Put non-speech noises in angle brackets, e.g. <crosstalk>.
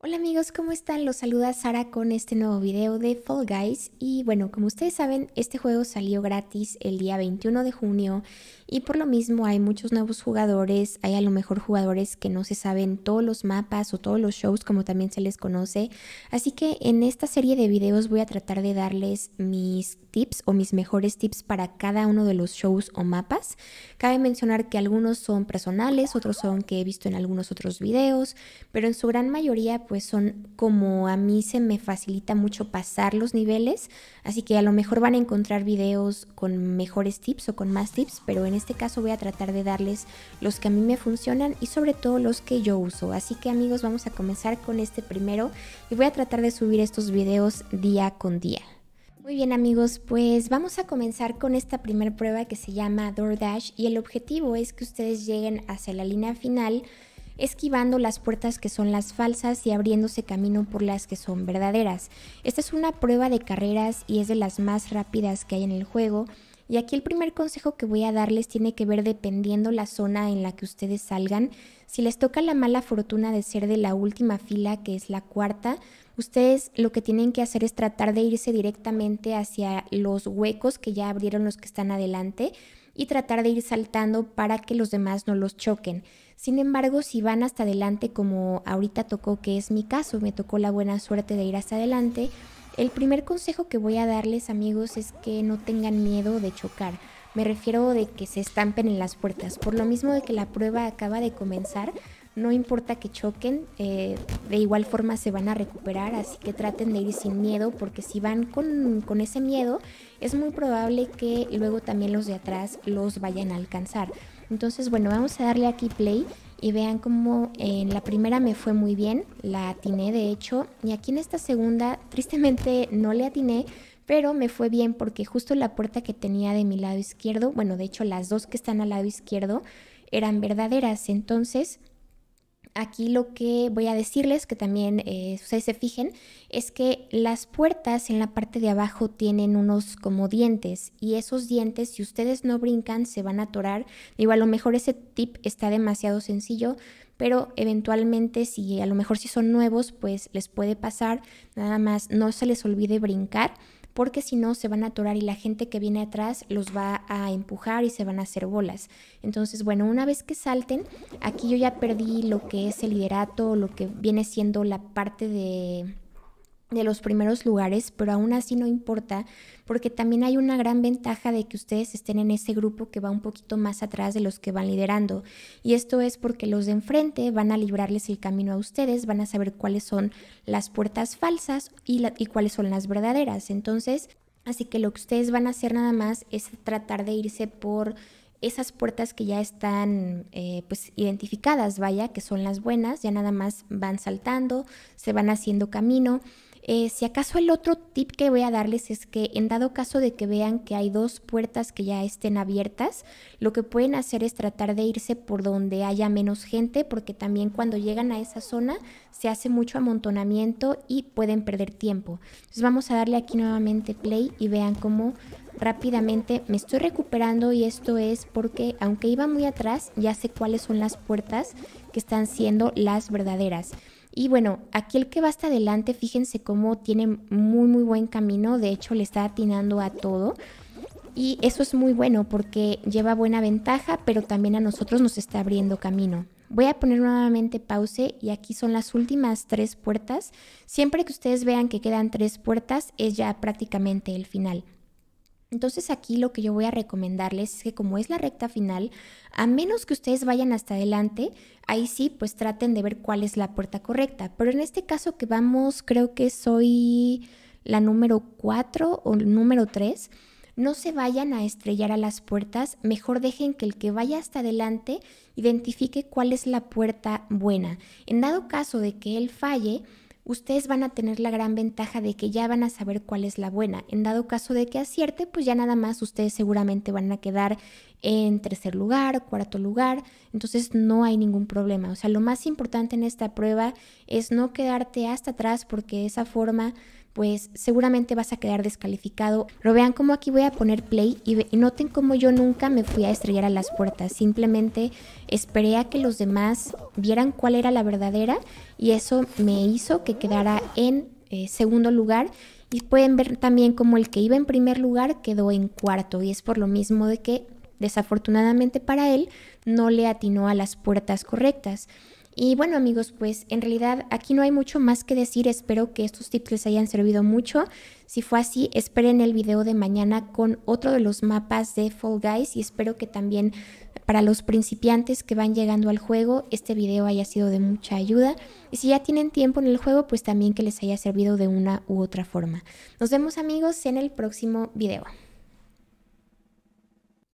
Hola amigos, ¿cómo están? Los saluda Sara con este nuevo video de Fall Guys y bueno, como ustedes saben, este juego salió gratis el día 21 de junio y por lo mismo hay muchos nuevos jugadores, hay a lo mejor jugadores que no se saben todos los mapas o todos los shows como también se les conoce, así que en esta serie de videos voy a tratar de darles mis o mis mejores tips para cada uno de los shows o mapas. Cabe mencionar que algunos son personales, otros son que he visto en algunos otros videos, pero en su gran mayoría pues son como a mí se me facilita mucho pasar los niveles, así que a lo mejor van a encontrar videos con mejores tips o con más tips, pero en este caso voy a tratar de darles los que a mí me funcionan y sobre todo los que yo uso. Así que amigos, vamos a comenzar con este primero y voy a tratar de subir estos videos día con día. Muy bien amigos, pues vamos a comenzar con esta primera prueba que se llama Dash y el objetivo es que ustedes lleguen hacia la línea final esquivando las puertas que son las falsas y abriéndose camino por las que son verdaderas. Esta es una prueba de carreras y es de las más rápidas que hay en el juego y aquí el primer consejo que voy a darles tiene que ver dependiendo la zona en la que ustedes salgan. Si les toca la mala fortuna de ser de la última fila, que es la cuarta, ustedes lo que tienen que hacer es tratar de irse directamente hacia los huecos que ya abrieron los que están adelante y tratar de ir saltando para que los demás no los choquen. Sin embargo, si van hasta adelante, como ahorita tocó, que es mi caso, me tocó la buena suerte de ir hasta adelante, el primer consejo que voy a darles amigos es que no tengan miedo de chocar. Me refiero de que se estampen en las puertas. Por lo mismo de que la prueba acaba de comenzar, no importa que choquen, eh, de igual forma se van a recuperar, así que traten de ir sin miedo, porque si van con, con ese miedo, es muy probable que luego también los de atrás los vayan a alcanzar. Entonces, bueno, vamos a darle aquí play y vean cómo en eh, la primera me fue muy bien, la atiné de hecho, y aquí en esta segunda <laughs> tristemente no le atiné, pero me fue bien porque justo la puerta que tenía de mi lado izquierdo, bueno, de hecho las dos que están al lado izquierdo eran verdaderas, entonces Aquí lo que voy a decirles, que también eh, ustedes se fijen, es que las puertas en la parte de abajo tienen unos como dientes y esos dientes, si ustedes no brincan, se van a atorar. Digo, a lo mejor ese tip está demasiado sencillo, pero eventualmente si a lo mejor si son nuevos, pues les puede pasar. Nada más no se les olvide brincar porque si no se van a atorar y la gente que viene atrás los va a empujar y se van a hacer bolas. Entonces, bueno, una vez que salten, aquí yo ya perdí lo que es el liderato, lo que viene siendo la parte de de los primeros lugares, pero aún así no importa, porque también hay una gran ventaja de que ustedes estén en ese grupo que va un poquito más atrás de los que van liderando. Y esto es porque los de enfrente van a librarles el camino a ustedes, van a saber cuáles son las puertas falsas y, cuáles son las verdaderas. Entonces, así que lo que ustedes van a hacer nada más es tratar de irse por esas puertas que ya están eh, pues identificadas, vaya, que son las buenas, ya nada más van saltando, se van haciendo camino eh, si acaso el otro tip que voy a darles es que en dado caso de que vean que hay dos puertas que ya estén abiertas, lo que pueden hacer es tratar de irse por donde haya menos gente, porque también cuando llegan a esa zona se hace mucho amontonamiento y pueden perder tiempo. Entonces vamos a darle aquí nuevamente play y vean cómo rápidamente me estoy recuperando y esto es porque aunque iba muy atrás, ya sé cuáles son las puertas que están siendo las verdaderas. Y bueno, aquí el que va hasta adelante, fíjense cómo tiene muy muy buen camino, de hecho le está atinando a todo. Y eso es muy bueno porque lleva buena ventaja, pero también a nosotros nos está abriendo camino. Voy a poner nuevamente pause y aquí son las últimas tres puertas. Siempre que ustedes vean que quedan tres puertas es ya prácticamente el final. Entonces aquí lo que yo voy a recomendarles es que como es la recta final, a menos que ustedes vayan hasta adelante, ahí sí pues traten de ver cuál es la puerta correcta. Pero en este caso que vamos, creo que soy la número 4 o número 3, no se vayan a estrellar a las puertas, mejor dejen que el que vaya hasta adelante identifique cuál es la puerta buena. En dado caso de que él falle, ustedes van a tener la gran ventaja de que ya van a saber cuál es la buena. En dado caso de que acierte, pues ya nada más ustedes seguramente van a quedar en tercer lugar, cuarto lugar, entonces no hay ningún problema. O sea, lo más importante en esta prueba es no quedarte hasta atrás porque esa forma pues seguramente vas a quedar descalificado. Pero vean cómo aquí voy a poner play y, noten cómo yo nunca me fui a estrellar a las puertas. Simplemente esperé a que los demás vieran cuál era la verdadera y eso me hizo que quedara en eh, segundo lugar y pueden ver también como el que iba en primer lugar quedó en cuarto y es por lo mismo de que desafortunadamente para él no le atinó a las puertas correctas. Y bueno amigos, pues en realidad aquí no hay mucho más que decir, espero que estos tips les hayan servido mucho. Si fue así, esperen el video de mañana con otro de los mapas de Fall Guys y espero que también para los principiantes que van llegando al juego este video haya sido de mucha ayuda. Y si ya tienen tiempo en el juego, pues también que les haya servido de una u otra forma. Nos vemos amigos en el próximo video.